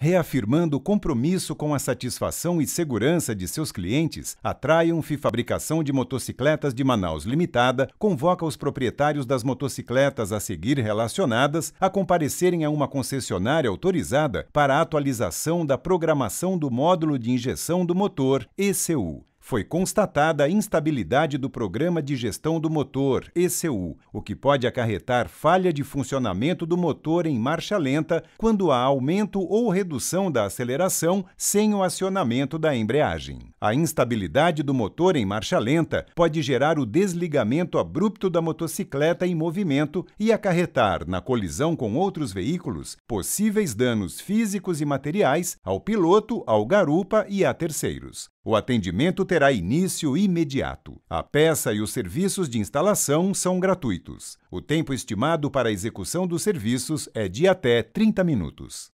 reafirmando o compromisso com a satisfação e segurança de seus clientes, a Triumph Fabricação de Motocicletas de Manaus Limitada convoca os proprietários das motocicletas a seguir relacionadas a comparecerem a uma concessionária autorizada para a atualização da programação do módulo de injeção do motor ECU foi constatada a instabilidade do Programa de Gestão do Motor, ECU, o que pode acarretar falha de funcionamento do motor em marcha lenta quando há aumento ou redução da aceleração sem o acionamento da embreagem. A instabilidade do motor em marcha lenta pode gerar o desligamento abrupto da motocicleta em movimento e acarretar, na colisão com outros veículos, possíveis danos físicos e materiais ao piloto, ao garupa e a terceiros. O atendimento terá início imediato. A peça e os serviços de instalação são gratuitos. O tempo estimado para a execução dos serviços é de até 30 minutos.